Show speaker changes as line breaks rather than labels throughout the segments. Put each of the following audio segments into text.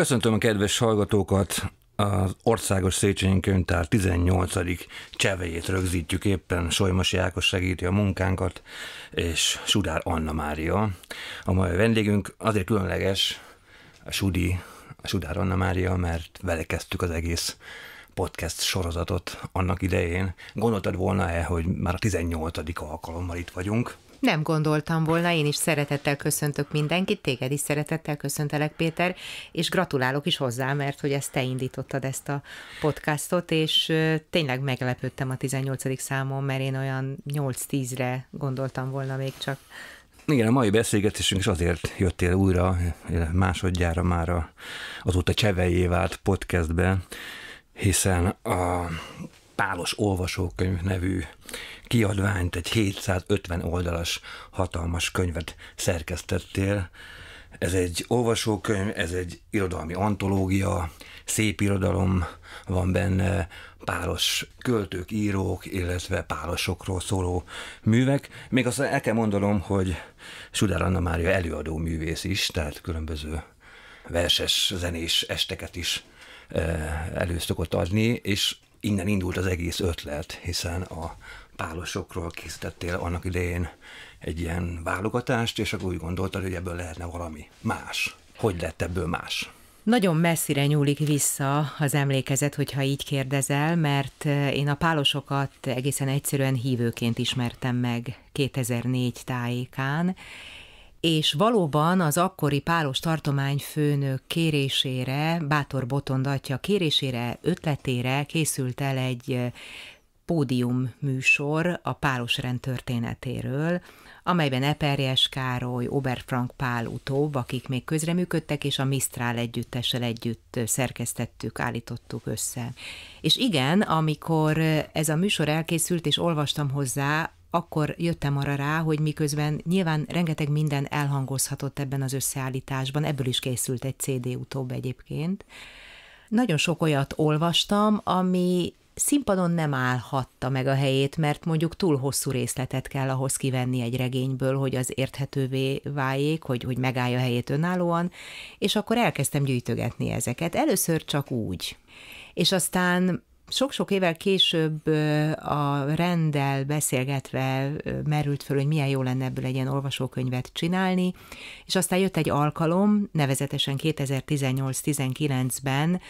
Köszöntöm a kedves hallgatókat! Az Országos Széchenyi Könyvtár 18. csevejét rögzítjük éppen, Solymosi Ákos segíti a munkánkat, és Sudár Anna Mária. A mai vendégünk azért különleges, a Sudi, a Sudár Anna Mária, mert vele kezdtük az egész podcast sorozatot annak idején. Gondoltad volna-e, hogy már a 18. alkalommal itt vagyunk?
Nem gondoltam volna, én is szeretettel köszöntök mindenkit, téged is szeretettel köszöntelek, Péter, és gratulálok is hozzá, mert hogy ezt te indítottad ezt a podcastot, és tényleg meglepődtem a 18. számon, mert én olyan 8-10-re gondoltam volna még csak.
Igen, a mai beszélgetésünk is azért jöttél újra, másodjára már azóta csevejé vált podcastbe, hiszen a Pálos olvasókönyv nevű kiadványt, egy 750 oldalas hatalmas könyvet szerkesztettél. Ez egy olvasókönyv, ez egy irodalmi antológia, szép irodalom van benne, pálos költők, írók, illetve pálosokról szóló művek. Még azt el kell mondanom, hogy Sudár Anna Mária előadó művész is, tehát különböző verses, zenés esteket is eh, elő szokott adni, és innen indult az egész ötlet, hiszen a pálosokról készítettél annak idején egy ilyen válogatást, és akkor úgy gondoltad, hogy ebből lehetne valami más. Hogy lett ebből más?
Nagyon messzire nyúlik vissza az emlékezet, hogyha így kérdezel, mert eh, én a pálosokat egészen egyszerűen hívőként ismertem meg 2004 tájékán, és valóban az akkori pálos főnök kérésére, Bátor Botond atya kérésére, ötletére készült el egy pódium műsor a pálos rend történetéről, amelyben Eperjes Károly, Ober Frank Pál utóbb, akik még közreműködtek, és a Mistrál együttessel együtt szerkesztettük, állítottuk össze. És igen, amikor ez a műsor elkészült, és olvastam hozzá akkor jöttem arra rá, hogy miközben nyilván rengeteg minden elhangozhatott ebben az összeállításban, ebből is készült egy CD utóbb egyébként. Nagyon sok olyat olvastam, ami színpadon nem állhatta meg a helyét, mert mondjuk túl hosszú részletet kell ahhoz kivenni egy regényből, hogy az érthetővé váljék, hogy, hogy megállja a helyét önállóan, és akkor elkezdtem gyűjtögetni ezeket. Először csak úgy. És aztán sok-sok évvel később a rendel beszélgetve merült föl, hogy milyen jó lenne ebből egy ilyen olvasókönyvet csinálni, és aztán jött egy alkalom, nevezetesen 2018-19-ben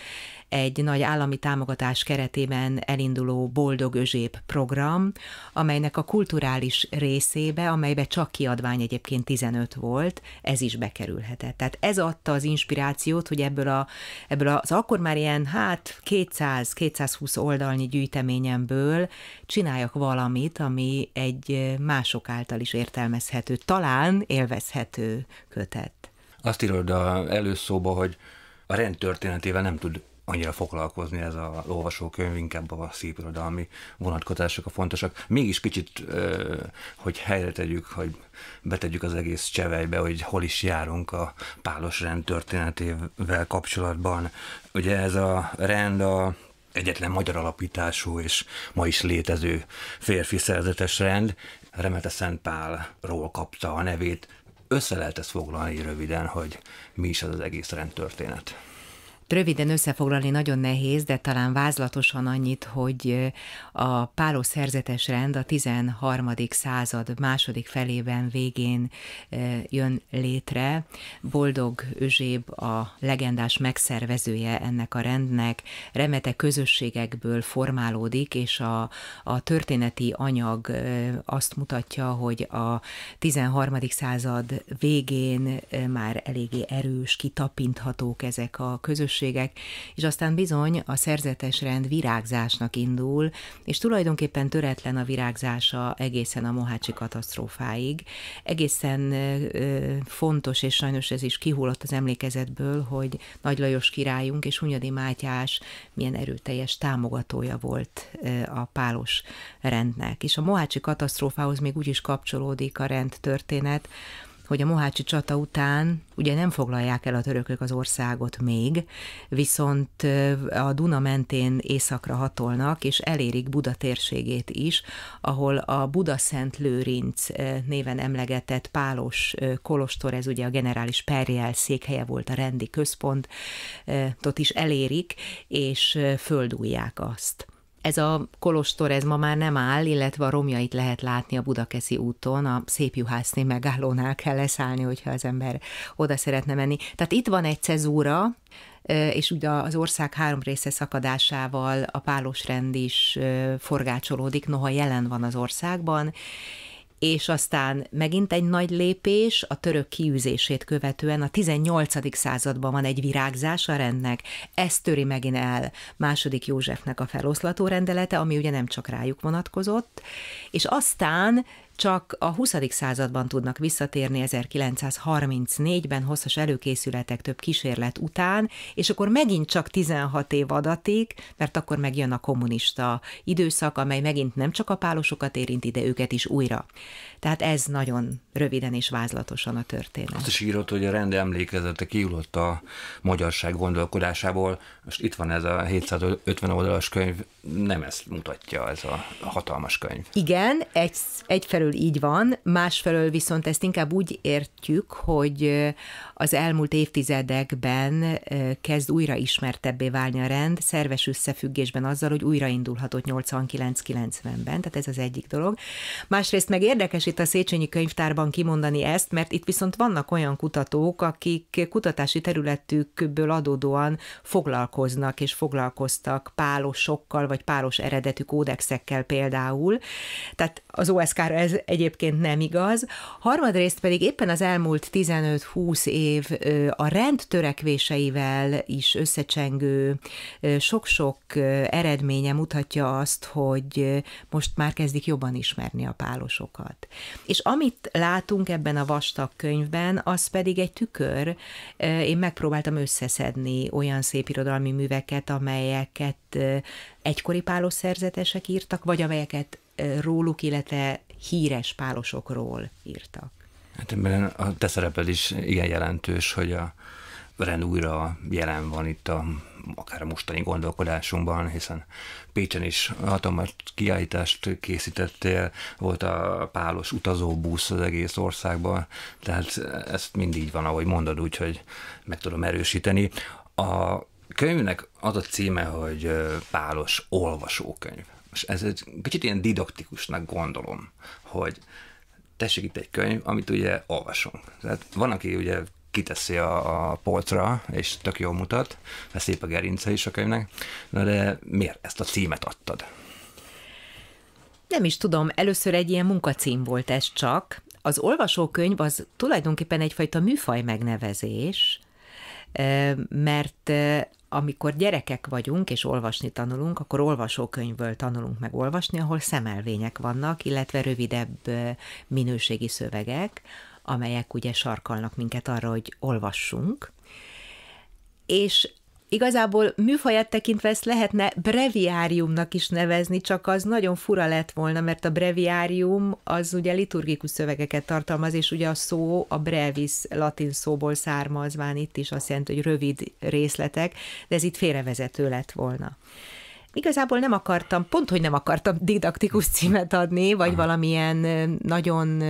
egy nagy állami támogatás keretében elinduló Boldog Özsép program, amelynek a kulturális részébe, amelybe csak kiadvány egyébként 15 volt, ez is bekerülhetett. Tehát ez adta az inspirációt, hogy ebből, a, ebből az akkor már ilyen, hát 200-220 oldalnyi gyűjteményemből csináljak valamit, ami egy mások által is értelmezhető, talán élvezhető kötet.
Azt írod a előszóba, hogy a rendtörténetével nem tud annyira foglalkozni ez a olvasókönyv, inkább a szépirodalmi vonatkozások a fontosak. Mégis kicsit, hogy helyre tegyük, hogy betegyük az egész csevejbe, hogy hol is járunk a pálos rend történetével kapcsolatban. Ugye ez a rend a egyetlen magyar alapítású és ma is létező férfi szerzetes rend, Remete Szent Pálról kapta a nevét. Össze lehet ezt foglalni röviden, hogy mi is az, az egész rendtörténet.
Röviden összefoglalni nagyon nehéz, de talán vázlatosan annyit, hogy a pálos szerzetes rend a 13. század második felében végén jön létre. Boldog Özséb a legendás megszervezője ennek a rendnek, remete közösségekből formálódik, és a, a történeti anyag azt mutatja, hogy a 13. század végén már eléggé erős, kitapinthatók ezek a közösségek, betegségek, és aztán bizony a szerzetes rend virágzásnak indul, és tulajdonképpen töretlen a virágzása egészen a mohácsi katasztrófáig. Egészen ö, fontos, és sajnos ez is kihullott az emlékezetből, hogy Nagy Lajos királyunk és Hunyadi Mátyás milyen erőteljes támogatója volt ö, a pálos rendnek. És a mohácsi katasztrófához még úgy is kapcsolódik a rend történet, hogy a Mohácsi csata után ugye nem foglalják el a törökök az országot még, viszont a Duna mentén északra hatolnak, és elérik Buda térségét is, ahol a Buda-Szent Lőrinc néven emlegetett Pálos Kolostor, ez ugye a generális Perjel székhelye volt a rendi központ, ott is elérik, és földújják azt. Ez a kolostor, ez ma már nem áll, illetve a romjait lehet látni a Budakeszi úton, a Szép juhászni megállónál kell leszállni, hogyha az ember oda szeretne menni. Tehát itt van egy cezúra, és ugye az ország három része szakadásával a pálosrend is forgácsolódik, noha jelen van az országban, és aztán megint egy nagy lépés, a török kiűzését követően a 18. században van egy virágzás a rendnek, ezt töri megint el második Józsefnek a feloszlató rendelete, ami ugye nem csak rájuk vonatkozott, és aztán csak a 20. században tudnak visszatérni 1934-ben hosszas előkészületek több kísérlet után, és akkor megint csak 16 év adatik, mert akkor megjön a kommunista időszak, amely megint nem csak a pálosokat érinti, de őket is újra. Tehát ez nagyon röviden és vázlatosan a történet. Azt
is írott, hogy a rend emlékezete kiulott a magyarság gondolkodásából. Most itt van ez a 750 oldalas könyv, nem ezt mutatja ez a hatalmas könyv.
Igen, egy, egyfelől egyfelől így van, másfelől viszont ezt inkább úgy értjük, hogy az elmúlt évtizedekben kezd újra ismertebbé válni a rend, szerves összefüggésben azzal, hogy újraindulhatott 89-90-ben, tehát ez az egyik dolog. Másrészt meg érdekes itt a Széchenyi könyvtárban kimondani ezt, mert itt viszont vannak olyan kutatók, akik kutatási területükből adódóan foglalkoznak és foglalkoztak pálosokkal, vagy pálos eredetű kódexekkel például. Tehát az OSK-ra ez egyébként nem igaz. Harmadrészt pedig éppen az elmúlt 15-20 év a rend törekvéseivel is összecsengő sok-sok eredménye mutatja azt, hogy most már kezdik jobban ismerni a pálosokat. És amit látunk ebben a vastag könyvben, az pedig egy tükör. Én megpróbáltam összeszedni olyan szép irodalmi műveket, amelyeket egykori pálos szerzetesek írtak, vagy amelyeket róluk, illetve híres pálosokról írtak.
Hát ebben a te szereped is igen jelentős, hogy a Ren újra jelen van itt a, akár a mostani gondolkodásunkban, hiszen Pécsen is hatalmas kiállítást készítettél, volt a pálos utazóbusz az egész országban, tehát ezt mindig van, ahogy mondod, úgyhogy meg tudom erősíteni. A könyvnek az a címe, hogy Pálos olvasókönyv és ez egy kicsit ilyen didaktikusnak gondolom, hogy tessék itt egy könyv, amit ugye olvasunk. Tehát van, aki ugye kiteszi a, a polcra, és tök jól mutat, mert szép a gerince is a könyvnek, Na de miért ezt a címet adtad?
Nem is tudom, először egy ilyen munkacím volt ez csak. Az olvasókönyv az tulajdonképpen egyfajta műfaj megnevezés, mert amikor gyerekek vagyunk és olvasni tanulunk, akkor olvasókönyvből tanulunk meg olvasni, ahol szemelvények vannak, illetve rövidebb minőségi szövegek, amelyek ugye sarkalnak minket arra, hogy olvassunk. És Igazából műfaját tekintve ezt lehetne breviáriumnak is nevezni, csak az nagyon fura lett volna, mert a breviárium az ugye liturgikus szövegeket tartalmaz, és ugye a szó, a brevis latin szóból származván itt is azt jelenti, hogy rövid részletek, de ez itt félrevezető lett volna. Igazából nem akartam, pont hogy nem akartam didaktikus címet adni, vagy Aha. valamilyen nagyon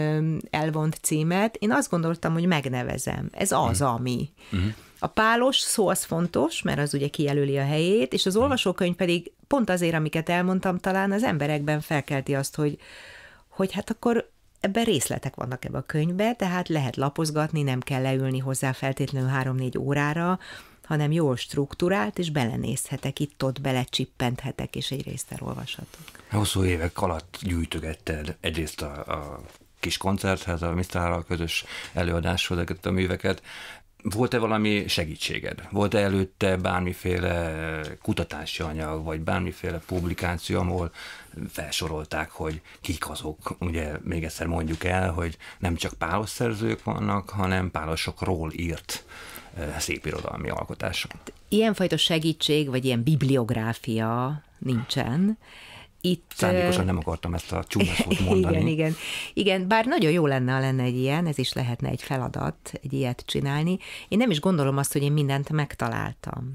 elvont címet. Én azt gondoltam, hogy megnevezem. Ez az, mhm. ami. Uh-huh. A pálos szó az fontos, mert az ugye kijelöli a helyét, és az hm. olvasókönyv pedig pont azért, amiket elmondtam, talán az emberekben felkelti azt, hogy, hogy hát akkor ebben részletek vannak ebbe a könyvbe, tehát lehet lapozgatni, nem kell leülni hozzá feltétlenül 3-4 órára, hanem jól struktúrált, és belenézhetek itt-ott, belecsippenthetek, és egy részt elolvashatok.
Hosszú évek alatt gyűjtögetted egyrészt a, a kis koncerthez, a Misztárral közös előadáshoz ezeket a műveket, volt-e valami segítséged? Volt-e előtte bármiféle kutatási anyag, vagy bármiféle publikáció, ahol felsorolták, hogy kik azok, ugye még egyszer mondjuk el, hogy nem csak pálos szerzők vannak, hanem pálosokról írt eh, szép irodalmi
alkotások. Hát, ilyenfajta segítség, vagy ilyen bibliográfia nincsen. Itt, Szándékosan nem
akartam ezt a csúnyaszót mondani. Igen, igen.
Igen, bár nagyon jó lenne, ha lenne egy ilyen, ez is lehetne egy feladat, egy ilyet csinálni. Én nem is gondolom azt, hogy én mindent megtaláltam.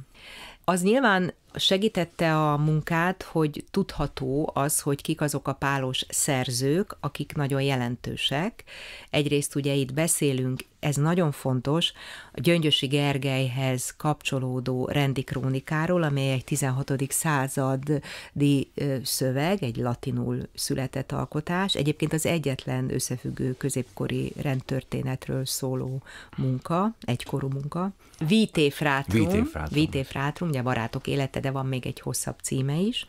Az nyilván segítette a munkát, hogy tudható az, hogy kik azok a pálos szerzők, akik nagyon jelentősek. Egyrészt ugye itt beszélünk ez nagyon fontos, a Gyöngyösi Gergelyhez kapcsolódó rendi krónikáról, amely egy 16. századi szöveg, egy latinul született alkotás, egyébként az egyetlen összefüggő középkori rendtörténetről szóló munka, egykorú munka. Vité Frátrum, Vité Frátrum, Vité Frátrum ugye barátok élete, de van még egy hosszabb címe is,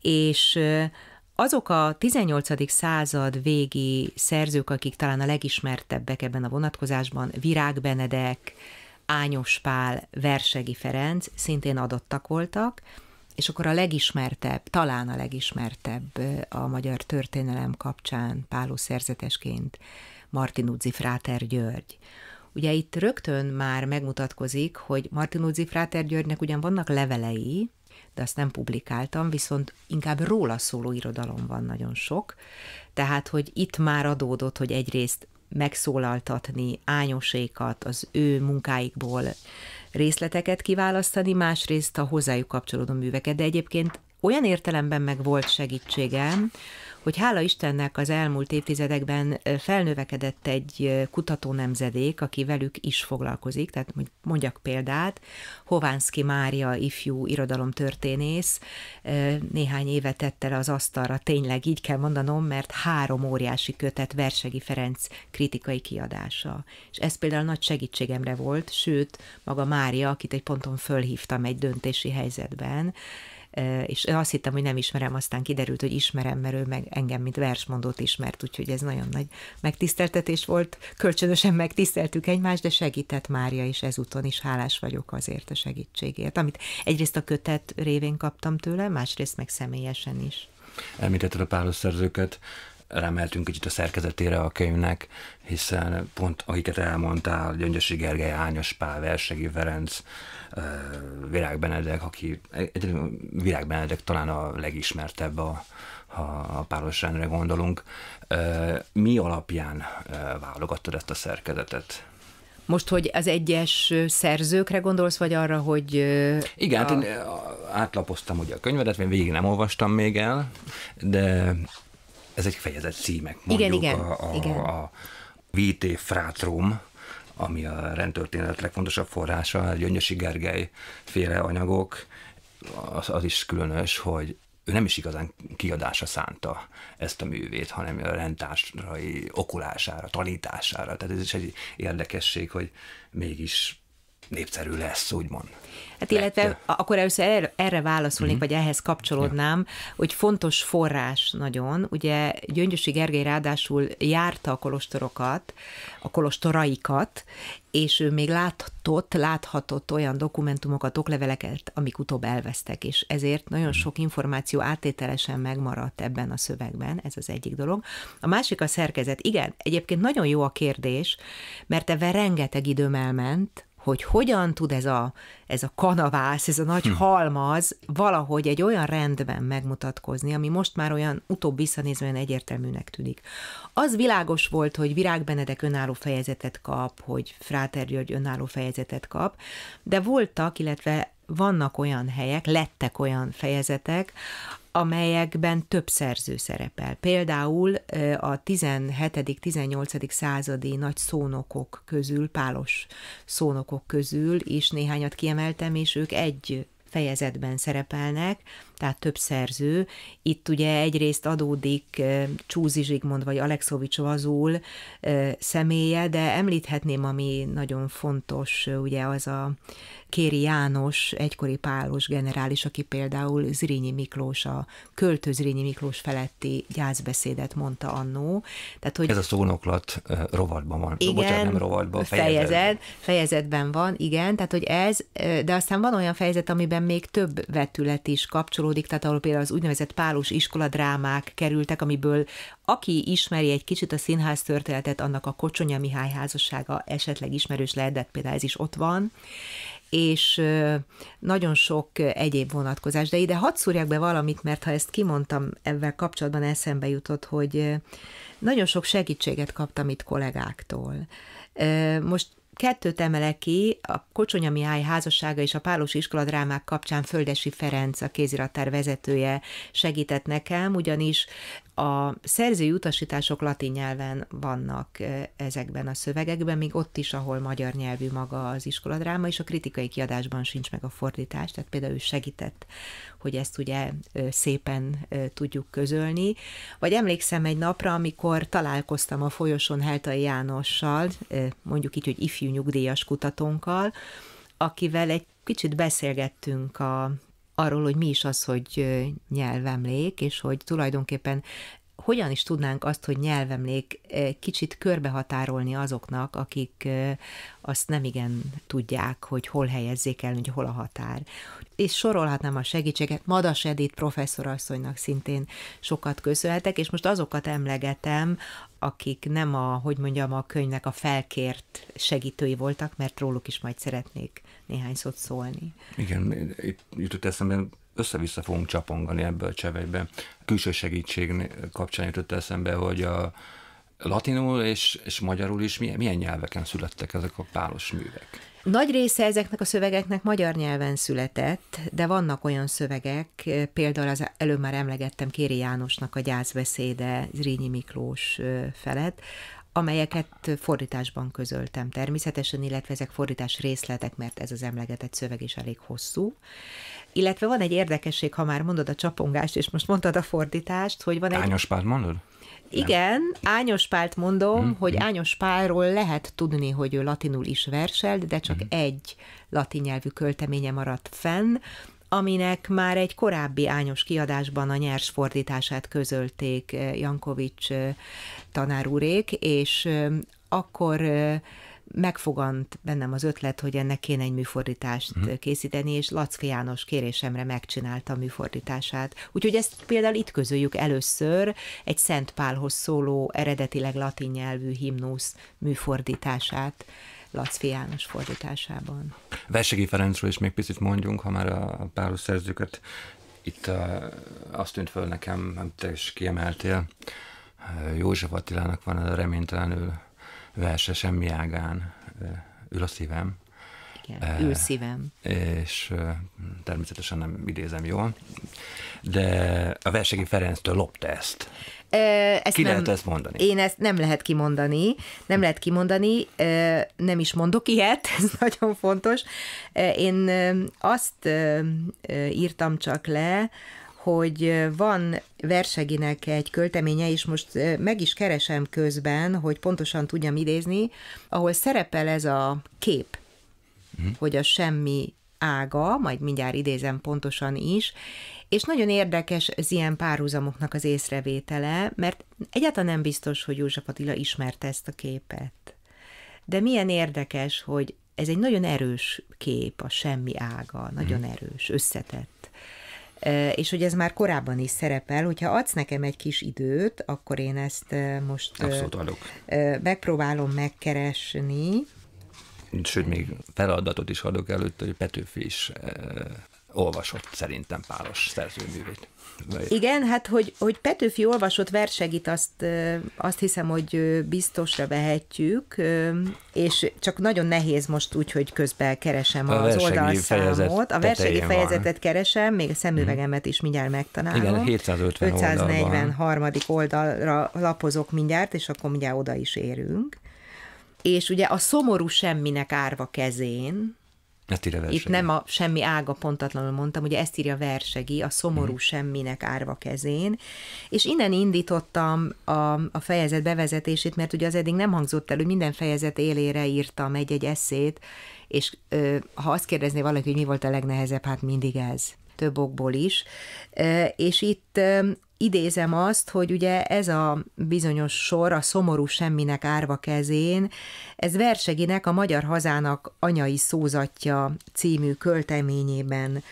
és azok a 18. század végi szerzők, akik talán a legismertebbek ebben a vonatkozásban, Virág Benedek, Ányos Pál, Versegi Ferenc szintén adottak voltak, és akkor a legismertebb, talán a legismertebb a magyar történelem kapcsán Páló szerzetesként Martinuzzi Fráter György. Ugye itt rögtön már megmutatkozik, hogy Martinuzzi Fráter Györgynek ugyan vannak levelei, de azt nem publikáltam, viszont inkább róla szóló irodalom van nagyon sok, tehát, hogy itt már adódott, hogy egyrészt megszólaltatni ányosékat, az ő munkáikból részleteket kiválasztani, másrészt a hozzájuk kapcsolódó műveket, de egyébként olyan értelemben meg volt segítségem, hogy hála Istennek az elmúlt évtizedekben felnövekedett egy kutató nemzedék, aki velük is foglalkozik, tehát mondjak példát, Hovánszki Mária ifjú irodalomtörténész néhány évet tette le az asztalra, tényleg így kell mondanom, mert három óriási kötet Versegi Ferenc kritikai kiadása. És ez például nagy segítségemre volt, sőt, maga Mária, akit egy ponton fölhívtam egy döntési helyzetben, és azt hittem, hogy nem ismerem, aztán kiderült, hogy ismerem, mert ő meg engem, mint versmondót ismert, úgyhogy ez nagyon nagy megtiszteltetés volt. Kölcsönösen megtiszteltük egymást, de segített Mária is ezúton is, hálás vagyok azért a segítségért, amit egyrészt a kötet révén kaptam tőle, másrészt meg személyesen is.
Említetted a pálosszerzőket, rámeltünk kicsit a szerkezetére a könyvnek, hiszen pont akiket elmondtál, Gyöngyösi Gergely, Ányos Pál, Versegi Ferenc, Virág Benedek, aki Virág Benedek talán a legismertebb a, ha a páros rendre gondolunk. Mi alapján válogattad ezt a szerkezetet?
Most, hogy az egyes szerzőkre gondolsz, vagy arra, hogy... Igen, hát a... hát én
átlapoztam ugye a könyvedet, én végig nem olvastam még el, de ez egy fejezet címek. Mondjuk igen, igen. A, a, igen. a Vitae Fratrum, ami a rendtörténet legfontosabb forrása, a Gyöngyösi Gergely féle anyagok, az, az is különös, hogy ő nem is igazán kiadása szánta ezt a művét, hanem a rendtársai okulására, tanítására. Tehát ez is egy érdekesség, hogy mégis népszerű lesz, úgymond.
Hát illetve Lett. akkor először erre, erre válaszolnék, uh-huh. vagy ehhez kapcsolódnám, ja. hogy fontos forrás nagyon. Ugye Gyöngyösi Gergely ráadásul járta a kolostorokat, a kolostoraikat, és ő még láthatott, láthatott olyan dokumentumokat, okleveleket, amik utóbb elvesztek, és ezért nagyon mhm. sok információ átételesen megmaradt ebben a szövegben, ez az egyik dolog. A másik a szerkezet. Igen, egyébként nagyon jó a kérdés, mert ebben rengeteg időm elment, hogy hogyan tud ez a, ez a kanavász, ez a nagy hm. halmaz valahogy egy olyan rendben megmutatkozni, ami most már olyan utóbb visszanézve olyan egyértelműnek tűnik. Az világos volt, hogy Virág Benedek önálló fejezetet kap, hogy Fráter György önálló fejezetet kap, de voltak, illetve vannak olyan helyek, lettek olyan fejezetek, amelyekben több szerző szerepel. Például a 17.-18. századi nagy szónokok közül, pálos szónokok közül is néhányat kiemeltem, és ők egy fejezetben szerepelnek, tehát több szerző. Itt ugye egyrészt adódik Csúzi Zsigmond vagy Alexovics Vazul személye, de említhetném, ami nagyon fontos, ugye az a Kéri János, egykori pálos generális, aki például Zrínyi Miklós, a költő Zrínyi Miklós feletti gyászbeszédet mondta annó. Tehát,
hogy... Ez a szónoklat rovatban van. Igen, Bocsánat, nem rovatban, fejezet. fejezet.
Fejezetben van, igen, tehát hogy ez, de aztán van olyan fejezet, amiben még több vetület is kapcsolódik, kapcsolódik, tehát ahol például az úgynevezett pálos drámák kerültek, amiből aki ismeri egy kicsit a színház történetet, annak a Kocsonya Mihály házassága esetleg ismerős lehetett, hát például ez is ott van és nagyon sok egyéb vonatkozás. De ide hadd szúrjak be valamit, mert ha ezt kimondtam, ebben kapcsolatban eszembe jutott, hogy nagyon sok segítséget kaptam itt kollégáktól. Most kettőt emelek ki, a Kocsonya Mihály házassága és a Pálos iskoladrámák kapcsán Földesi Ferenc, a kéziratár vezetője segített nekem, ugyanis a szerzői utasítások latin nyelven vannak ezekben a szövegekben, még ott is, ahol magyar nyelvű maga az iskoladráma, és a kritikai kiadásban sincs meg a fordítás, tehát például ő segített, hogy ezt ugye szépen tudjuk közölni. Vagy emlékszem egy napra, amikor találkoztam a folyosón Heltai Jánossal, mondjuk így, hogy ifjú nyugdíjas kutatónkkal, akivel egy kicsit beszélgettünk a arról, hogy mi is az, hogy nyelvemlék, és hogy tulajdonképpen hogyan is tudnánk azt, hogy nyelvemlék eh, kicsit körbehatárolni azoknak, akik eh, azt nem igen tudják, hogy hol helyezzék el, hogy hol a határ. És sorolhatnám a segítséget. Madas Edith professzorasszonynak szintén sokat köszönhetek, és most azokat emlegetem, akik nem a, hogy mondjam, a könyvnek a felkért segítői voltak, mert róluk is majd szeretnék néhány szót szólni.
Igen, itt jutott eszembe össze-vissza fogunk csapongani ebből a csevekbe. A külső segítség kapcsán jutott eszembe, hogy a latinul és, és magyarul is milyen, milyen nyelveken születtek ezek a pálos művek?
Nagy része ezeknek a szövegeknek magyar nyelven született, de vannak olyan szövegek, például az előbb már emlegettem Kéri Jánosnak a gyászbeszéde Zrínyi Miklós felett, amelyeket fordításban közöltem természetesen, illetve ezek fordítás részletek, mert ez az emlegetett szöveg is elég hosszú. Illetve van egy érdekesség, ha már mondod a csapongást, és most mondtad a fordítást, hogy van egy... párt mondod? Igen, nem. Ányos Pált mondom, hmm. hogy mhm. Ányos Pálról lehet tudni, hogy ő latinul is verselt, de csak hmm. egy latin nyelvű költeménye maradt fenn, aminek már egy korábbi ányos kiadásban a nyers fordítását közölték eh, Jankovics eh, tanár úrék, és eh, akkor megfogant bennem az ötlet, hogy ennek kéne egy műfordítást uh-huh. készíteni, és Lackfi János kérésemre megcsinálta a műfordítását. Úgyhogy ezt például itt közöljük először egy Szent Pálhoz szóló, eredetileg latin nyelvű himnusz műfordítását. Laci János fordításában.
Versegi Ferencről is még picit mondjunk, ha már a páros szerzőket itt azt tűnt föl nekem, amit te is kiemeltél, József Attilának van a reménytelenül verse semmi ágán ül a szívem. Igen, ül szívem. És természetesen nem idézem jól, de a Versegi Ferenctől lopta ezt.
Ezt Ki nem, lehet ezt mondani? Én ezt nem lehet kimondani, nem lehet kimondani, nem is mondok ilyet, ez nagyon fontos. Én azt írtam csak le, hogy van Verseginek egy költeménye, és most meg is keresem közben, hogy pontosan tudjam idézni, ahol szerepel ez a kép, mm. hogy a semmi ága, majd mindjárt idézem pontosan is, és nagyon érdekes az ilyen párhuzamoknak az észrevétele, mert egyáltalán nem biztos, hogy József Attila ismerte ezt a képet. De milyen érdekes, hogy ez egy nagyon erős kép, a semmi ága, nagyon mhm. erős, összetett és hogy ez már korábban is szerepel, hogyha adsz nekem egy kis időt, akkor én ezt most Abszolút adok. megpróbálom megkeresni.
Sőt, még feladatot is adok előtt, hogy Petőfi is olvasott szerintem Pálos szerzőművét.
Igen, hát hogy, hogy Petőfi olvasott versegit, azt, azt hiszem, hogy biztosra vehetjük, és csak nagyon nehéz most úgy, hogy közben keresem a az oldalszámot. A versegi fejezetet van. keresem, még a szemüvegemet is mindjárt megtanálom. Igen,
750 543.
oldalra lapozok mindjárt, és akkor mindjárt oda is érünk. És ugye a szomorú semminek árva kezén, itt nem a semmi ága pontatlanul mondtam, ugye ezt írja Versegi, a szomorú hmm. semminek árva kezén, és innen indítottam a, a fejezet bevezetését, mert ugye az eddig nem hangzott el, hogy minden fejezet élére írtam egy-egy eszét, és ö, ha azt kérdezné valaki, hogy mi volt a legnehezebb, hát mindig ez több okból is, és itt idézem azt, hogy ugye ez a bizonyos sor, a szomorú semminek árva kezén, ez Verseginek a Magyar Hazának anyai szózatja című költeményében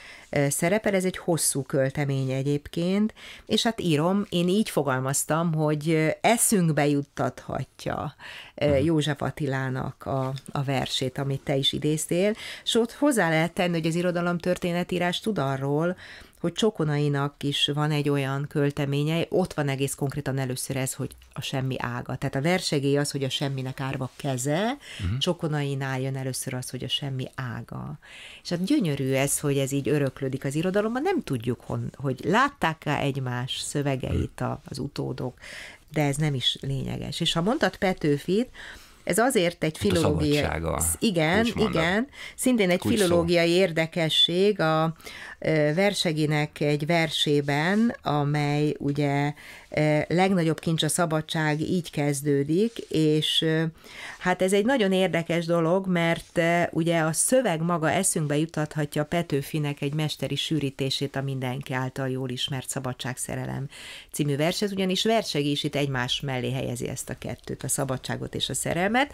szerepel, ez egy hosszú költemény egyébként, és hát írom, én így fogalmaztam, hogy eszünkbe juttathatja mhm. József Attilának a, a versét, amit te is idéztél, és ott hozzá lehet tenni, hogy az irodalom történetírás tud arról, hogy Csokonainak is van egy olyan költeménye, ott van egész konkrétan először ez, hogy a semmi ága. Tehát a versegély az, hogy a semminek árva keze, uh-huh. Csokonainál jön először az, hogy a semmi ága. És hát gyönyörű ez, hogy ez így öröklődik az irodalomban, nem tudjuk, hon, hogy látták-e egymás szövegeit a, az utódok, de ez nem is lényeges. És ha mondtad Petőfit, ez azért egy hát filológiai... Igen, igen. Szintén egy filológiai érdekesség a Verseginek egy versében, amely ugye legnagyobb kincs a szabadság így kezdődik, és hát ez egy nagyon érdekes dolog, mert ugye a szöveg maga eszünkbe jutathatja Petőfinek egy mesteri sűrítését a mindenki által jól ismert Szabadságszerelem című verset, ugyanis versegés itt egymás mellé helyezi ezt a kettőt, a szabadságot és a szerelmet,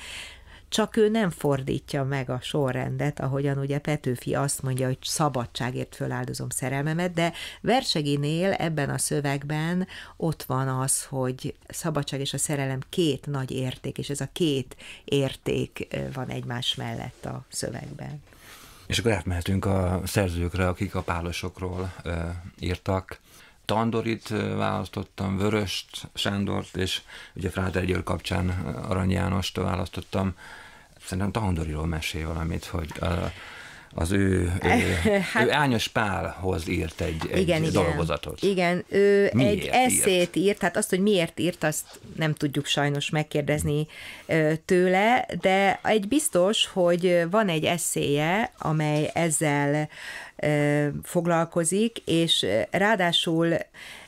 csak ő nem fordítja meg a sorrendet, ahogyan ugye Petőfi azt mondja, hogy szabadságért föláldozom szerelmemet, de Verseginél ebben a szövegben ott van az, hogy szabadság és a szerelem két nagy érték, és ez a két érték van egymás mellett a szövegben.
És akkor átmehetünk a szerzőkre, akik a pálosokról ö, írtak. Tandorit választottam, Vöröst, Sándort, és ugye Fráter György kapcsán Arany Jánost választottam. Szerintem Tandoriról mesél valamit, hogy... uh, az ő, ő, hát, ő Ányos Pálhoz írt egy, egy igen, dolgozatot.
Igen, ő miért egy eszét írt? írt, hát azt, hogy miért írt, azt nem tudjuk sajnos megkérdezni tőle, de egy biztos, hogy van egy eszéje, amely ezzel foglalkozik, és ráadásul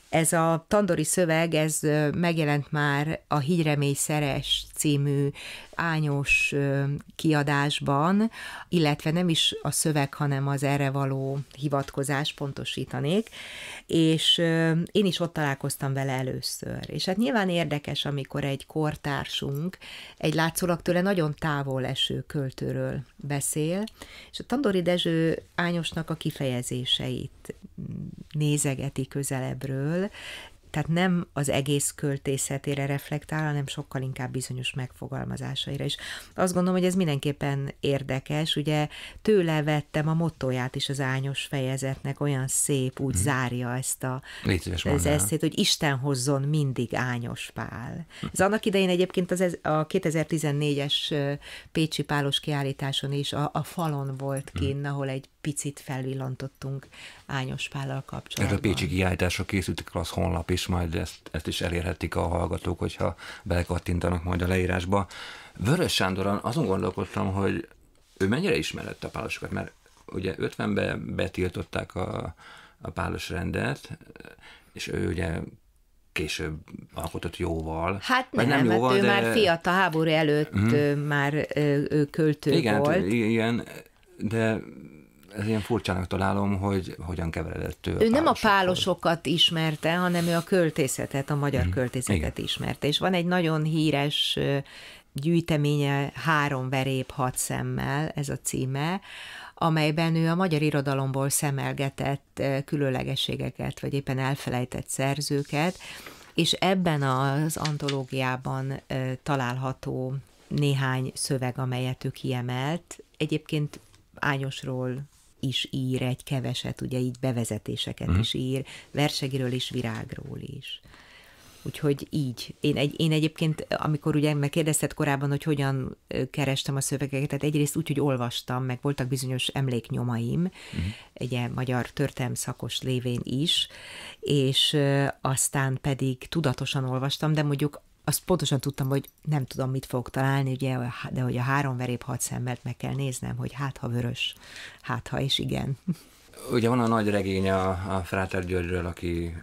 ez a tandori szöveg, ez megjelent már a Hígyremény Szeres című ányos kiadásban, illetve nem is a szöveg, hanem az erre való hivatkozás, pontosítanék, és én is ott találkoztam vele először. És hát nyilván érdekes, amikor egy kortársunk egy látszólag tőle nagyon távol eső költőről beszél, és a Tandori Dezső Ányosnak a kifejezéseit mm, nézegeti közelebbről, tehát nem az egész költészetére reflektál, hanem sokkal inkább bizonyos megfogalmazásaira is. Azt gondolom, hogy ez mindenképpen érdekes, ugye tőle vettem a mottoját is az ányos fejezetnek, olyan szép, úgy hmm. zárja ezt a, az eszét, hogy Isten hozzon mindig ányos pál. Hmm. Ez annak idején egyébként az, a 2014-es Pécsi Pálos kiállításon is a, a falon volt mhm. kinn, hmm. ahol egy picit felvillantottunk Ányos Pállal kapcsolatban. Erre a Pécsi
kiállításra készült klassz honlap is, majd ezt, ezt is elérhetik a hallgatók, hogyha belekattintanak majd a leírásba. Vörös Sándoran azon gondolkodtam, hogy ő mennyire ismerett a pálosokat, mert ugye 50-ben betiltották a, a pálos rendet, és ő ugye később alkotott jóval. Hát nem, nem jóval, hát ő de... már
fiatal, háború előtt uh-huh. már ő költő Igen, hát volt.
Igen, de ez ilyen furcsának találom, hogy hogyan keveredett ő. Ő a
nem a pálosokat ismerte, hanem ő a költészetet, a magyar mm. költészetet Igen. ismerte. És van egy nagyon híres gyűjteménye Három veréb hat szemmel, ez a címe, amelyben ő a magyar irodalomból szemelgetett különlegességeket, vagy éppen elfelejtett szerzőket, és ebben az antológiában található néhány szöveg, amelyet ő kiemelt. Egyébként Ányosról, is ír egy keveset, ugye így bevezetéseket mm. is ír, versegiről és virágról is. Úgyhogy így. Én, egy, én egyébként, amikor ugye megkérdezted korábban, hogy hogyan kerestem a szövegeket, tehát egyrészt úgy, hogy olvastam, meg voltak bizonyos emléknyomaim, uh-huh. Mhm. ugye magyar történelm szakos lévén is, és aztán pedig tudatosan olvastam, de mondjuk azt pontosan tudtam, hogy nem tudom, mit fogok találni, ugye, de hogy a három veréb hat szemmelt meg kell néznem, hogy hát ha vörös, hát ha és igen.
Ugye van a nagy regény a, a Fráter Györgyről, aki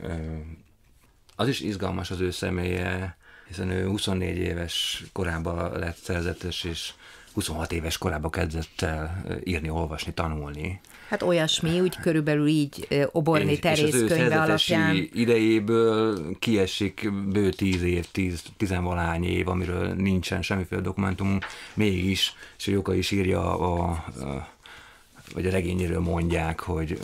az is izgalmas az ő személye, hiszen ő 24 éves korában lett szerzetes, és 26 éves korában kezdett el írni, olvasni, tanulni.
Hát olyasmi, úgy körülbelül így Oborni terész könyve alapján.
idejéből kiesik bő tíz év, tíz, tizenvalány év, amiről nincsen semmiféle dokumentum, mégis, és Joka is írja a, a vagy a regényéről mondják, hogy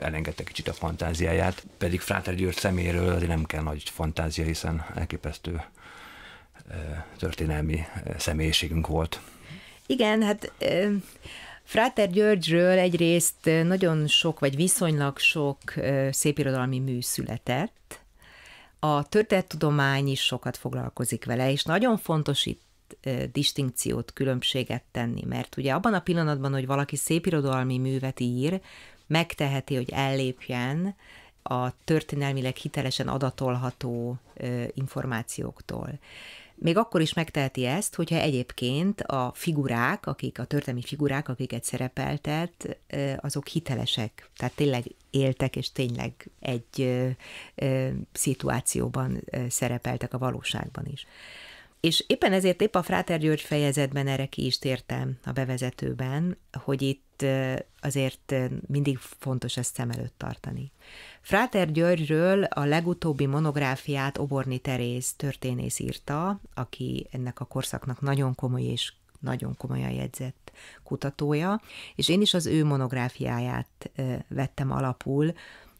elengedte kicsit a fantáziáját, pedig Fráter György szeméről azért nem kell nagy fantázia, hiszen elképesztő történelmi személyiségünk volt.
Igen, hát Fráter Györgyről egyrészt nagyon sok, vagy viszonylag sok szépirodalmi mű született. A történettudomány is sokat foglalkozik vele, és nagyon fontos itt distinkciót, különbséget tenni, mert ugye abban a pillanatban, hogy valaki szépirodalmi művet ír, megteheti, hogy ellépjen a történelmileg hitelesen adatolható információktól. Még akkor is megteheti ezt, hogyha egyébként a figurák, akik a történelmi figurák, akiket szerepeltet, azok hitelesek. Tehát tényleg éltek, és tényleg egy szituációban szerepeltek a valóságban is. És éppen ezért épp a Fráter György fejezetben erre ki is tértem a bevezetőben, hogy itt azért mindig fontos ezt szem előtt tartani. Fráter Györgyről a legutóbbi monográfiát Oborni Teréz történész írta, aki ennek a korszaknak nagyon komoly és nagyon komolyan jegyzett kutatója, és én is az ő monográfiáját vettem alapul,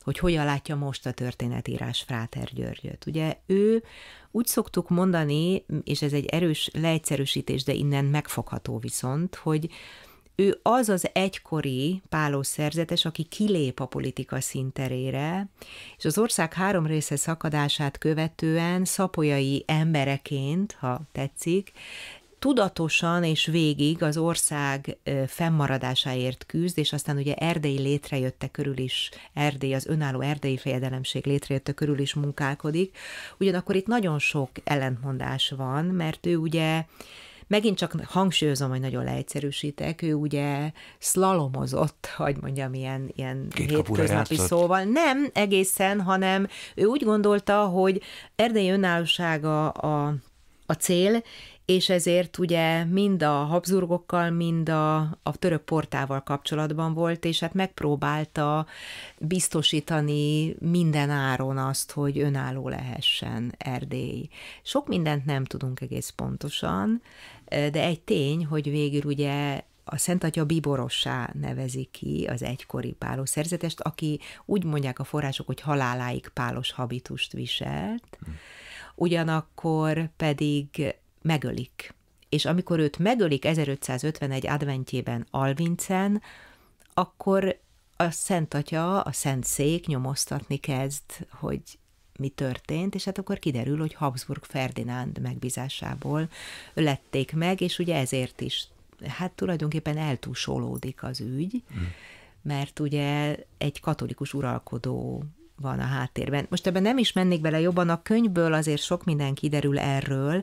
hogy hogyan látja most a történetírás Fráter Györgyöt. Ugye ő úgy szoktuk mondani, és ez egy erős leegyszerűsítés, de innen megfogható viszont, hogy ő az az egykori pálos szerzetes, aki kilép a politika színterére, és az ország három része szakadását követően szapolyai embereként, ha tetszik, tudatosan és végig az ország fennmaradásáért küzd, és aztán ugye Erdély létrejötte körül is, Erdély, az önálló erdélyi fejedelemség létrejötte körül is munkálkodik. Ugyanakkor itt nagyon sok ellentmondás van, mert ő ugye Megint csak hangsúlyozom, hogy nagyon leegyszerűsítek, ő ugye szlalomozott, hogy mondjam, ilyen, ilyen hétköznapi szóval. Nem egészen, hanem ő úgy gondolta, hogy Erdély önállósága a, a cél, és ezért ugye mind a Habsburgokkal, mind a, a török portával kapcsolatban volt, és hát megpróbálta biztosítani minden áron azt, hogy önálló lehessen Erdély. Sok mindent nem tudunk egész pontosan, de egy tény, hogy végül ugye a Szent Atya biborossá nevezi ki az egykori pálos szerzetest, aki úgy mondják a források, hogy haláláig pálos habitust viselt, hm. ugyanakkor pedig megölik. És amikor őt megölik 1551 adventjében Alvincen, akkor a Szent Atya, a Szent Szék nyomoztatni kezd, hogy mi történt, és hát akkor kiderül, hogy Habsburg Ferdinánd megbízásából lették meg, és ugye ezért is, hát tulajdonképpen eltúsolódik az ügy, mm. mert ugye egy katolikus uralkodó van a háttérben. Most ebben nem is mennék bele jobban, a könyvből azért sok minden kiderül erről.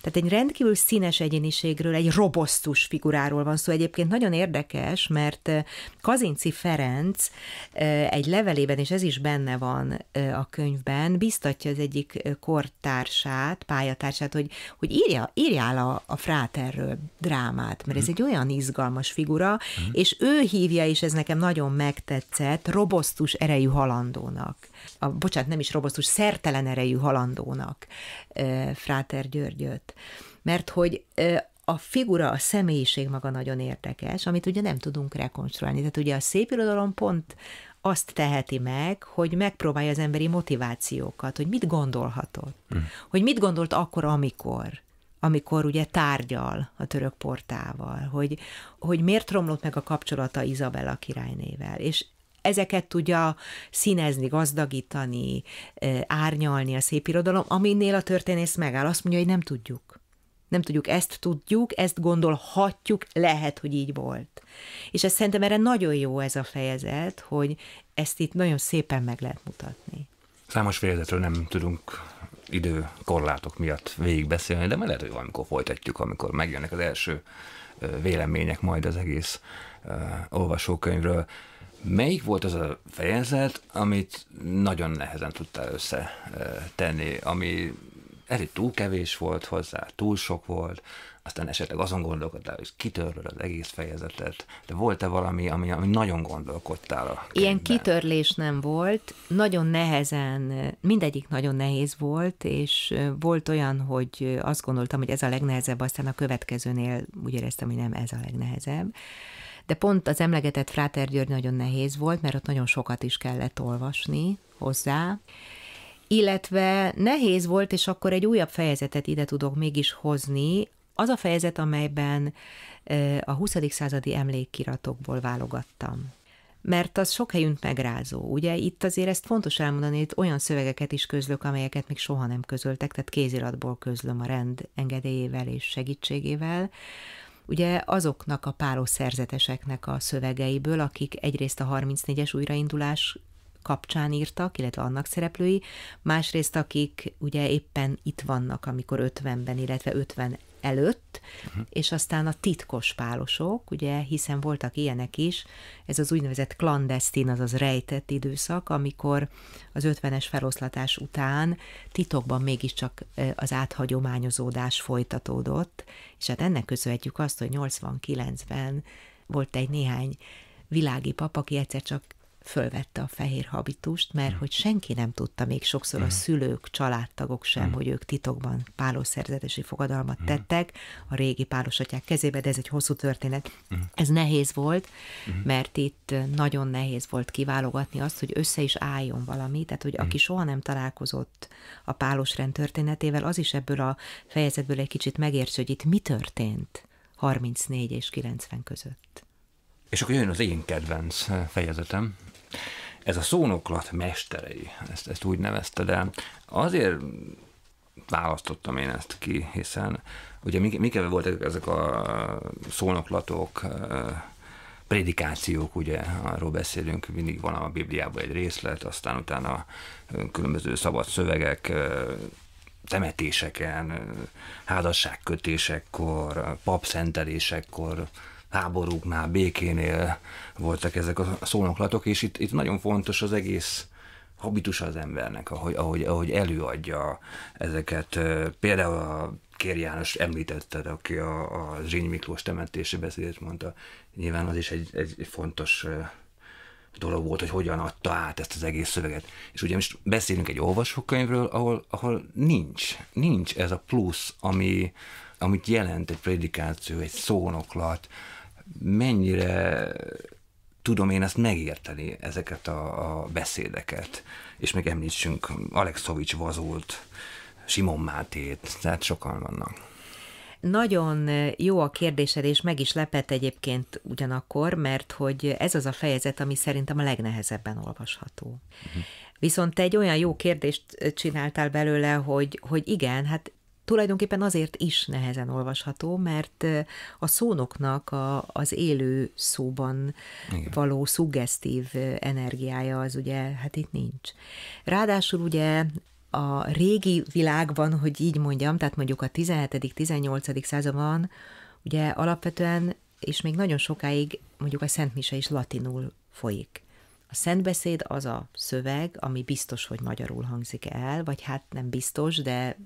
Tehát egy rendkívül színes egyéniségről, egy robosztus figuráról van szó. Egyébként nagyon érdekes, mert eh, Kazinci Ferenc eh, egy levelében, és ez is benne van eh, a könyvben, biztatja az egyik kortársát, pályatársát, hogy, hogy írja, írjál a, a fráterről drámát, mert ez mhm. egy olyan izgalmas figura, mhm. és ő hívja, és ez nekem nagyon megtetszett, robosztus erejű halandónak halandónak, a, bocsánat, nem is robosztus, szertelen erejű halandónak Fráter Györgyöt. Mert hogy a figura, a személyiség maga nagyon érdekes, amit ugye nem tudunk rekonstruálni. Tehát ugye a szép irodalom pont azt teheti meg, hogy megpróbálja az emberi motivációkat, hogy mit gondolhatott, mm. hogy mit gondolt akkor, amikor amikor ugye tárgyal a török portával, hogy, hogy miért romlott meg a kapcsolata Izabella királynével. És ezeket tudja színezni, gazdagítani, árnyalni a szép irodalom, aminél a történész megáll. Azt mondja, hogy nem tudjuk. Nem tudjuk, ezt tudjuk, ezt gondolhatjuk, lehet, hogy így volt. És ez szerintem erre nagyon jó ez a fejezet, hogy ezt itt nagyon szépen meg lehet mutatni.
Számos fejezetről nem tudunk időkorlátok miatt végigbeszélni, de lehet, hogy valamikor folytatjuk, amikor megjönnek az első vélemények majd az egész uh, olvasókönyvről. Melyik volt az a fejezet, amit nagyon nehezen tudtál összetenni, ami elég túl kevés volt hozzá, túl sok volt, aztán esetleg azon gondolkodtál, hogy kitörlöd az egész fejezetet, de volt-e valami, ami, ami nagyon gondolkodtál? A
Ilyen kitörlés nem volt, nagyon nehezen, mindegyik nagyon nehéz volt, és volt olyan, hogy azt gondoltam, hogy ez a legnehezebb, aztán a következőnél úgy éreztem, hogy nem ez a legnehezebb de pont az emlegetett Fráter György nagyon nehéz volt, mert ott nagyon sokat is kellett olvasni hozzá, illetve nehéz volt, és akkor egy újabb fejezetet ide tudok mégis hozni, az a fejezet, amelyben a 20. századi emlékiratokból válogattam mert az sok helyünk megrázó. Ugye itt azért ezt fontos elmondani, itt olyan szövegeket is közlök, amelyeket még soha nem közöltek, tehát kéziratból közlöm a rend engedélyével és segítségével ugye azoknak a páros szerzeteseknek a szövegeiből, akik egyrészt a 34-es újraindulás kapcsán írtak, illetve annak szereplői, másrészt akik ugye éppen itt vannak, amikor 50-ben, illetve 50 előtt, uh-huh. és aztán a titkos pálosok, ugye, hiszen voltak ilyenek is, ez az úgynevezett klandesztin, azaz rejtett időszak, amikor az 50-es feloszlatás után titokban mégiscsak az áthagyományozódás folytatódott, és hát ennek köszönhetjük azt, hogy 89-ben volt egy néhány világi pap, aki egyszer csak fölvette a fehér habitust, mert hm. hogy senki nem tudta, még sokszor a szülők, családtagok sem, hm. hogy ők titokban pálószerzetesi fogadalmat hm. tettek a régi pálosatják kezébe, de ez egy hosszú történet. Ez nehéz volt, mert itt nagyon nehéz volt kiválogatni azt, hogy össze is álljon valami, tehát hogy aki soha nem találkozott a pálos rend történetével, az is ebből a fejezetből egy kicsit megértse, hogy itt mi történt 34 és 90 között.
És akkor jön az én kedvenc fejezetem, ez a szónoklat mesterei, ezt, ezt úgy nevezte, de azért választottam én ezt ki, hiszen ugye mikeve voltak ezek a szónoklatok, predikációk, ugye, arról beszélünk, mindig van a Bibliában egy részlet, aztán utána különböző szabad szövegek, temetéseken, házasságkötésekkor, papszentelésekkor, háborúknál, békénél voltak ezek a szónoklatok, és itt, itt nagyon fontos az egész habitus az embernek, ahogy, ahogy, ahogy előadja ezeket. Például a Kér János említetted, aki a, a Zsíny Miklós temetési beszédét mondta. Nyilván az is egy, egy fontos dolog volt, hogy hogyan adta át ezt az egész szöveget. És ugye most beszélünk egy olvasókönyvről, ahol, ahol nincs, nincs ez a plusz, ami, amit jelent egy predikáció, egy szónoklat, mennyire tudom én ezt megérteni, ezeket a, a beszédeket. És még említsünk Alexovics Vazult, Simon Mátét, tehát sokan vannak.
Nagyon jó a kérdésed, és meg is lepett egyébként ugyanakkor, mert hogy ez az a fejezet, ami szerintem a legnehezebben olvasható. Uh-huh. Viszont te egy olyan jó kérdést csináltál belőle, hogy, hogy igen, hát tulajdonképpen azért is nehezen olvasható, mert a szónoknak a, az élő szóban Igen. való szuggesztív energiája az ugye, hát itt nincs. Ráadásul ugye a régi világban, hogy így mondjam, tehát mondjuk a 17.-18. században, ugye alapvetően, és még nagyon sokáig mondjuk a Szent Mise is latinul folyik. A szentbeszéd az a szöveg, ami biztos, hogy magyarul hangzik el, vagy hát nem biztos, de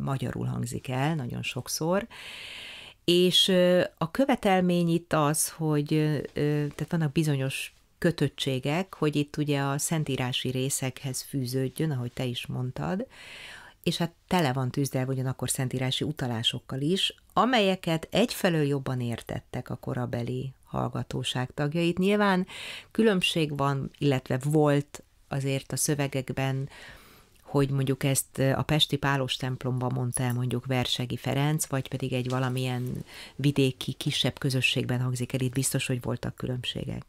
magyarul hangzik el nagyon sokszor, és a követelmény itt az, hogy tehát vannak bizonyos kötöttségek, hogy itt ugye a szentírási részekhez fűződjön, ahogy te is mondtad, és hát tele van tűzdelve ugyanakkor szentírási utalásokkal is, amelyeket egyfelől jobban értettek a korabeli hallgatóság tagjait. Nyilván különbség van, illetve volt azért a szövegekben hogy mondjuk ezt eh, a Pesti Pálos templomban mondta el mondjuk Versegi Ferenc, vagy pedig egy valamilyen vidéki, kisebb közösségben hangzik el, itt biztos, hogy voltak különbségek.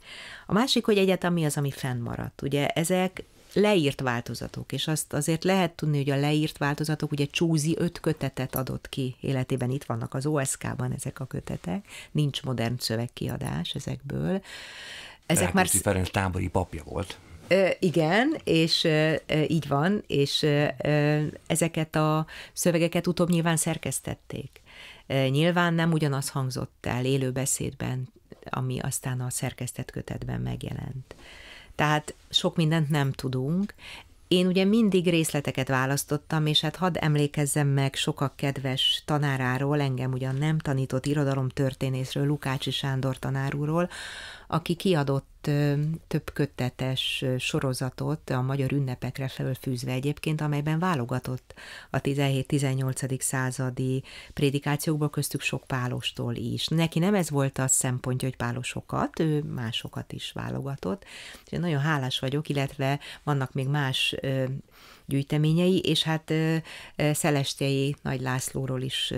A másik, hogy egyet mi az, ami fennmaradt. Ugye ezek leírt változatok, és azt azért lehet tudni, hogy a leírt változatok, ugye Csúzi öt kötetet adott ki életében, itt vannak az OSK-ban ezek a kötetek, nincs modern szövegkiadás ezekből. Ezek Rákóczi már... Ferenc
tábori papja volt
igen, és így van, és ezeket a szövegeket utóbb nyilván szerkesztették. Nyilván nem ugyanaz hangzott el élő beszédben, ami aztán a szerkesztett kötetben megjelent. Tehát sok mindent nem tudunk. Én ugye mindig részleteket választottam, és hát hadd emlékezzem meg sokak kedves tanáráról, engem ugyan nem tanított irodalomtörténészről, Lukácsi Sándor tanárúról, aki kiadott több kötetes sorozatot a magyar ünnepekre felfűzve egyébként, amelyben válogatott a 17-18. századi prédikációkból, köztük sok pálostól is. Neki nem ez volt a szempontja, hogy pálosokat, ő másokat is válogatott. És nagyon hálás vagyok, illetve vannak még más gyűjteményei, és hát Szelestjei Nagy Lászlóról is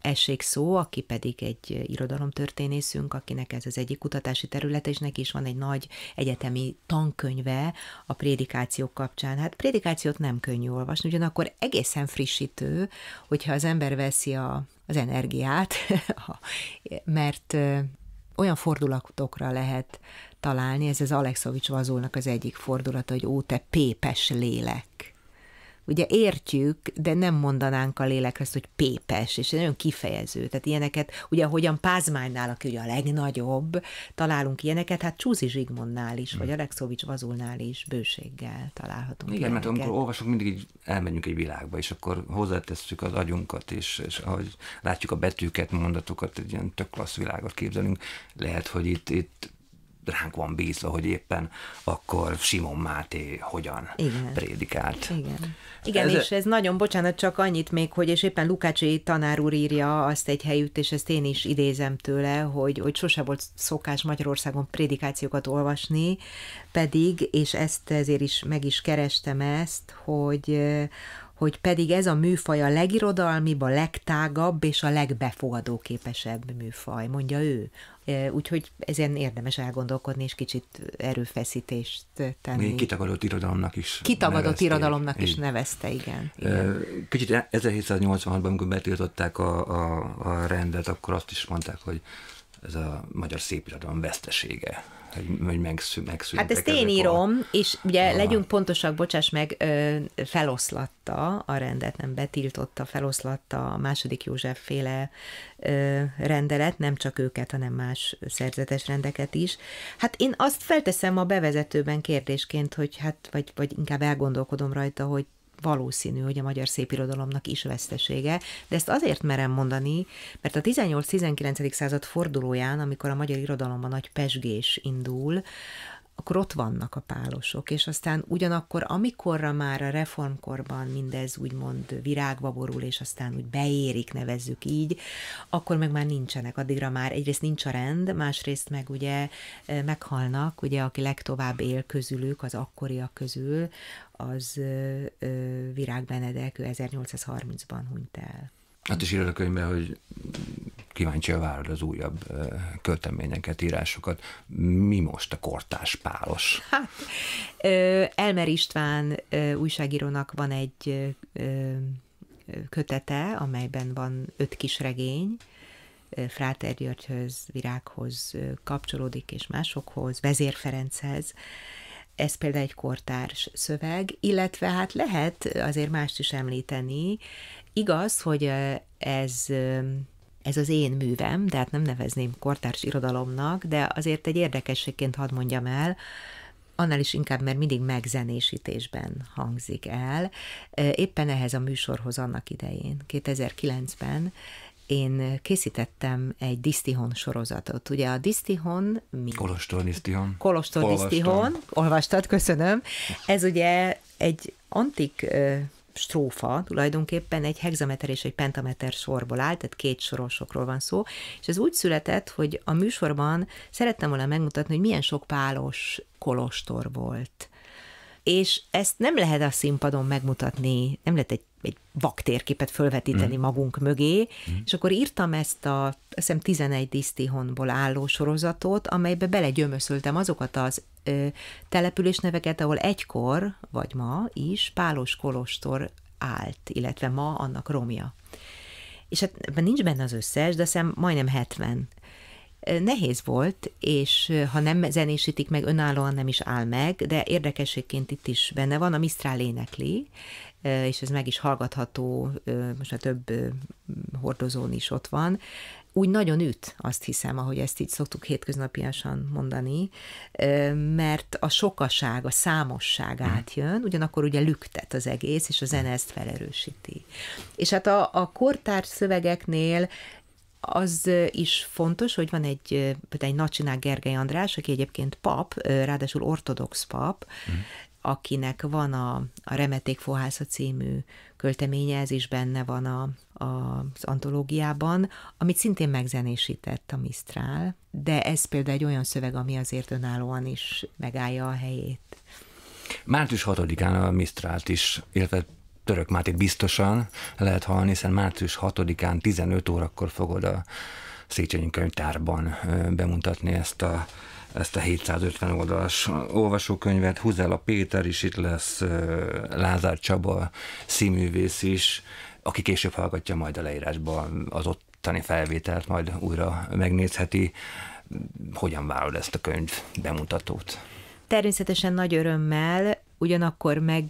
essék szó, aki pedig egy irodalomtörténészünk, akinek ez az egyik kutatási területe, és neki is van egy nagy egyetemi tankönyve a prédikációk kapcsán. Hát prédikációt nem könnyű olvasni, ugyanakkor egészen frissítő, hogyha az ember veszi a, az energiát, mert olyan fordulatokra lehet találni, ez az Alexovics vazulnak az egyik fordulata, hogy ó, te pépes lélek. Ugye értjük, de nem mondanánk a lélekre azt, hogy pépes, és nagyon kifejező. Tehát ilyeneket, ugye ahogyan Pázmánynál, aki ugye a legnagyobb, találunk ilyeneket, hát Csúzi Zsigmondnál is, vagy mm. Alexovics Vazulnál is bőséggel találhatunk. Igen, ilyeneket. mert amikor
olvasunk, mindig így elmegyünk egy világba, és akkor hozzátesszük az agyunkat, és, és ahogy látjuk a betűket, mondatokat, egy ilyen tök klassz világot képzelünk, lehet, hogy itt, itt ránk van bízva, hogy éppen akkor Simon Máté hogyan Igen. prédikált. Igen,
Igen ez és ez nagyon, bocsánat, csak annyit még, hogy és éppen Lukácsi tanár úr írja azt egy helyütt, és ezt én is idézem tőle, hogy, hogy sose volt szokás Magyarországon prédikációkat olvasni, pedig, és ezt ezért is meg is kerestem ezt, hogy hogy pedig ez a műfaj a legirodalmibb, a legtágabb és a legbefogadóképesebb műfaj, mondja ő. E, úgyhogy ezen érdemes elgondolkodni, és kicsit erőfeszítést tenni. Még
kitagadott irodalomnak is Kitagadott nevezték. irodalomnak Így. is
nevezte, igen. E,
igen. Kicsit 1786-ban, amikor betiltották a, a, a rendet, akkor azt is mondták, hogy ez a magyar irodalom vesztesége hogy megszű, megszűntek. Hát ezt én
írom, a... és ugye a... legyünk pontosak, bocsáss meg, ö, feloszlatta a rendet, nem betiltotta, feloszlatta a második József féle ö, rendelet, nem csak őket, hanem más szerzetes rendeket is. Hát én azt felteszem a bevezetőben kérdésként, hogy hát, vagy, vagy inkább elgondolkodom rajta, hogy valószínű, hogy a magyar szépirodalomnak is vesztesége, de ezt azért merem mondani, mert a 18-19. század fordulóján, amikor a magyar irodalomban nagy pesgés indul, akkor ott vannak a pálosok, és aztán ugyanakkor, amikorra már a reformkorban mindez úgymond virágba borul, és aztán úgy beérik, nevezzük így, akkor meg már nincsenek. Addigra már egyrészt nincs a rend, másrészt meg ugye eh, meghalnak, ugye aki legtovább él közülük, az akkoriak közül, az eh, eh, Virág Benedek, 1830-ban hunyt el.
Hát is írod a könyvben, hogy a várod az újabb költeményeket, írásokat. Mi most a kortás pálos?
Hát, Elmer István újságírónak van egy kötete, amelyben van öt kis regény, Fráter Györgyhöz, Virághoz kapcsolódik, és másokhoz, Vezér Ferenchez. Ez például egy kortárs szöveg, illetve hát lehet azért mást is említeni. Igaz, hogy ez ez az én művem, de hát nem nevezném kortárs irodalomnak, de azért egy érdekességként hadd mondjam el, annál is inkább, mert mindig megzenésítésben hangzik el. Éppen ehhez a műsorhoz annak idején, 2009-ben én készítettem egy Disztihon sorozatot. Ugye a Disztihon...
Mi? Kolostor Disztihon. Kolostor Disztihon.
Olvastad, köszönöm. Ez ugye egy antik strófa tulajdonképpen egy hexameter és egy pentameter sorból áll, tehát két sorosokról van szó, és ez úgy született, hogy a műsorban szerettem volna megmutatni, hogy milyen sok pálos kolostor volt és ezt nem lehet a színpadon megmutatni, nem lehet egy egy vaktérképet fölvetíteni mm. magunk mögé, mm. és akkor írtam ezt a, azt hiszem, 11 disztihonból álló sorozatot, amelybe belegyömöszöltem azokat az ö, településneveket, ahol egykor, vagy ma is Pálos Kolostor állt, illetve ma annak romja. És hát nincs benne az összes, de szem majdnem 70 nehéz volt, és ha nem zenésítik meg, önállóan nem is áll meg, de érdekességként itt is benne van, a Mistral énekli, és ez meg is hallgatható, most a több hordozón is ott van, úgy nagyon üt, azt hiszem, ahogy ezt így szoktuk hétköznapiasan mondani, mert a sokaság, a számosság mhm. átjön, ugyanakkor ugye lüktet az egész, és a zene ezt felerősíti. És hát a, a kortárs szövegeknél az is fontos, hogy van egy, egy nagycsinál Gergely András, aki egyébként pap, ráadásul ortodox pap, mm akinek van a, a Remeték Fohásza című költeménye, ez is benne van a, a, az antológiában, amit szintén megzenésített a Mistrál, de ez például egy olyan szöveg, ami azért önállóan is megállja a helyét.
Március 6-án a Mistrált is, illetve Török Mátét biztosan lehet hallani, hiszen március 6-án 15 órakor fogod a Széchenyi könyvtárban bemutatni ezt a ezt a 750 oldalas olvasókönyvet. Huzella Péter is itt lesz, Lázár Csaba színművész is, aki később hallgatja majd a leírásban az ottani felvételt, majd újra megnézheti. Hogyan várod ezt a könyv bemutatót?
Természetesen nagy örömmel, ugyanakkor meg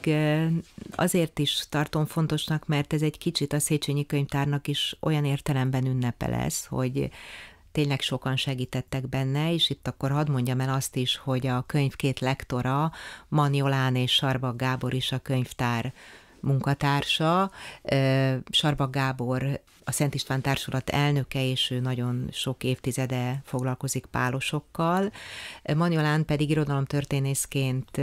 azért is tartom fontosnak, mert ez egy kicsit a Széchenyi Könyvtárnak is olyan értelemben ünnepe lesz, hogy tényleg sokan segítettek benne, és itt akkor hadd mondjam el azt is, hogy a könyv két lektora, Manjolán és Sarba Gábor is a könyvtár munkatársa, Sarba Gábor a Szent István Társulat elnöke, és ő nagyon sok évtizede foglalkozik pálosokkal. Manjolán pedig irodalomtörténészként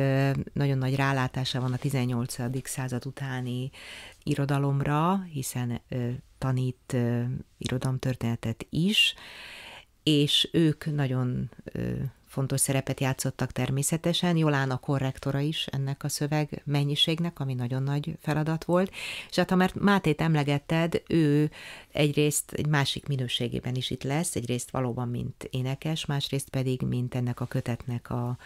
nagyon nagy rálátása van a 18. század utáni irodalomra, hiszen tanít irodalomtörténetet is, és ők nagyon fontos szerepet játszottak természetesen, Jolán a korrektora is ennek a szöveg mennyiségnek, ami nagyon nagy feladat volt, és hát ha már Mátét emlegetted, ő egyrészt egy másik minőségében is itt lesz, egyrészt valóban mint énekes, másrészt pedig mint ennek a kötetnek a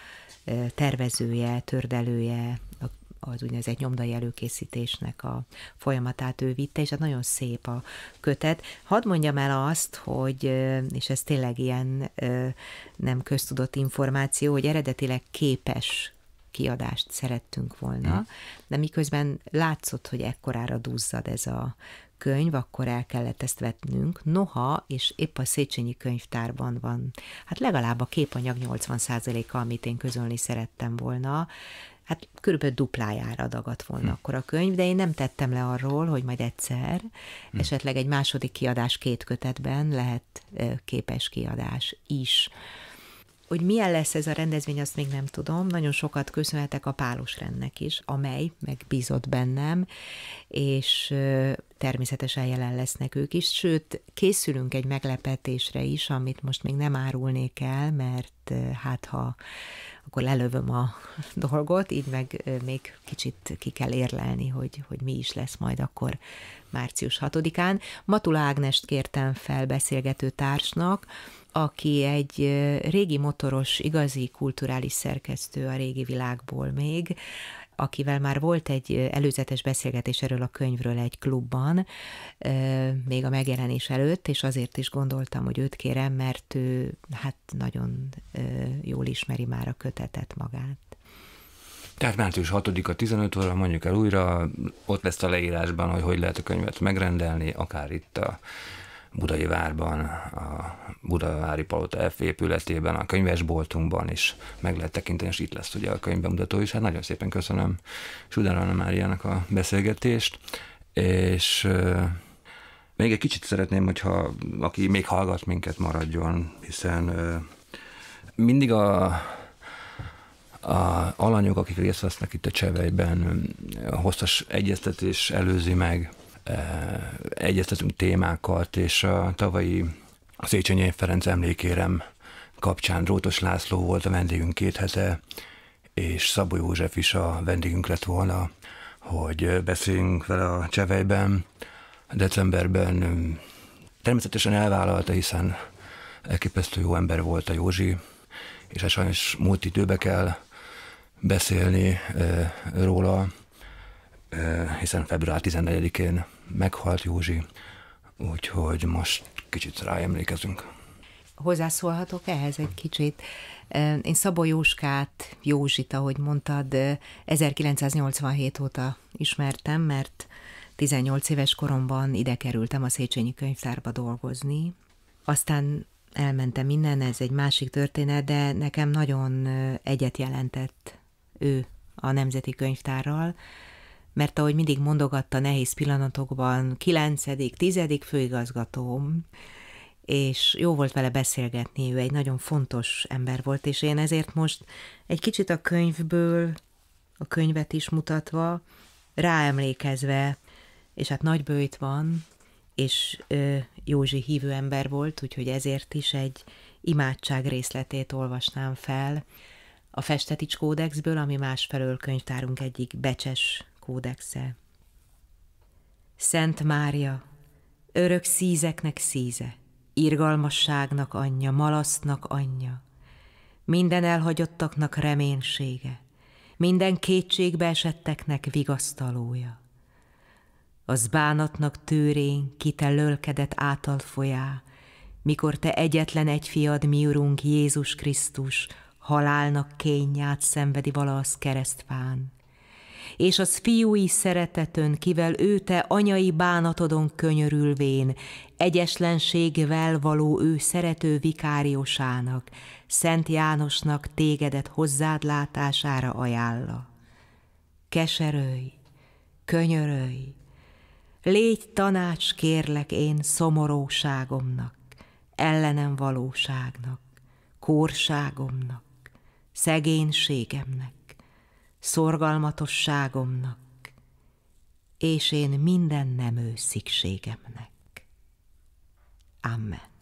tervezője, tördelője, a az úgynevezett nyomdai előkészítésnek a folyamatát ő vitte, és hát nagyon szép a kötet. Hadd mondjam el azt, hogy, és ez tényleg ilyen nem köztudott információ, hogy eredetileg képes kiadást szerettünk volna, mhm. de miközben látszott, hogy ekkorára duzzad ez a könyv, akkor el kellett ezt vetnünk, noha, és épp a Széchenyi könyvtárban van, hát legalább a képanyag 80%-a, amit én közölni szerettem volna, hát körülbelül duplájára dagadt volna hm. akkor a könyv, de én nem tettem le arról, hogy majd egyszer, hm. esetleg egy második kiadás két kötetben lehet képes kiadás is. Hogy milyen lesz ez a rendezvény, azt még nem tudom. Nagyon sokat köszönhetek a Pálos rendnek is, amely megbízott bennem, és természetesen jelen lesznek ők is, sőt, készülünk egy meglepetésre is, amit most még nem árulnék el, mert hát ha akkor lelövöm a dolgot, így meg még kicsit ki kell érlelni, hogy, hogy mi is lesz majd akkor március 6-án. Matula Ágnest kértem fel beszélgető társnak, aki egy régi motoros, igazi kulturális szerkesztő a régi világból még, akivel már volt egy előzetes beszélgetés erről a könyvről egy klubban, még a megjelenés előtt, és azért is gondoltam, hogy őt kérem, mert ő hát nagyon jól ismeri már a kötetet magát.
Tehát március 6-a 15 óra, mondjuk el újra, ott lesz a leírásban, hogy hogy lehet a könyvet megrendelni, akár itt a Budai Várban, a Budavári Palota F épületében, a könyvesboltunkban is meg lehet tekinteni, és itt lesz ugye a könyvbemutató is. Hát nagyon szépen köszönöm Sudár Anna Máriának a beszélgetést, és még egy kicsit szeretném, hogyha aki még hallgat minket maradjon, hiszen mindig a a alanyok, akik részt vesznek itt a cseveiben, a hosszas egyeztetés előzi meg Eh, egyeztetünk témákat, és a tavalyi a Széchenyi Ferenc emlékérem kapcsán Drótos László volt a vendégünk két hete, és Szabó József is a vendégünk lett volna, hogy beszéljünk vele a Csevejben. Decemberben hm, természetesen elvállalta, hiszen elképesztő jó ember volt a Józsi, és hát sajnos múlt időbe kell beszélni e, róla, hiszen február 14-én meghalt Józsi, úgyhogy most kicsit ráemlékezünk.
Hozzászólhatok ehhez egy kicsit? Én Szabó Jóskát, Józsit, ahogy mondtad, 1987 óta ismertem, mert 18 éves koromban ide kerültem a Széchenyi könyvtárba dolgozni. Aztán elmentem innen, ez egy másik történet, de nekem nagyon egyet jelentett ő a Nemzeti Könyvtárral, mert ahogy mindig mondogatta nehéz pillanatokban, kilencedik, tizedik főigazgatóm, és jó volt vele beszélgetni, ő egy nagyon fontos ember volt, és én ezért most egy kicsit a könyvből, a könyvet is mutatva, ráemlékezve, és hát nagy bőjt van, és ö, Józsi hívő ember volt, úgyhogy ezért is egy imádság részletét olvasnám fel a Festetics Kódexből, ami másfelől könyvtárunk egyik becses kódexe. Szent Mária, örök szízeknek szíze, irgalmasságnak anyja, malasznak anyja, minden elhagyottaknak reménysége, minden kétségbe esetteknek vigasztalója. Az bánatnak tőrén, ki te lölkedett által folyá, mikor te egyetlen egy fiad, mi urunk Jézus Krisztus, halálnak kényját szenvedi az keresztfán és az fiúi szeretetön, kivel ő te anyai bánatodon könyörülvén, egyeslenségvel való ő szerető vikáriusának, Szent Jánosnak tégedet hozzád látására ajánla. Keserőj, könyörölj, légy tanács kérlek én szomorúságomnak ellenem valóságnak, kórságomnak, szegénységemnek, szorgalmatosságomnak, és én minden nemő szükségemnek. Amen.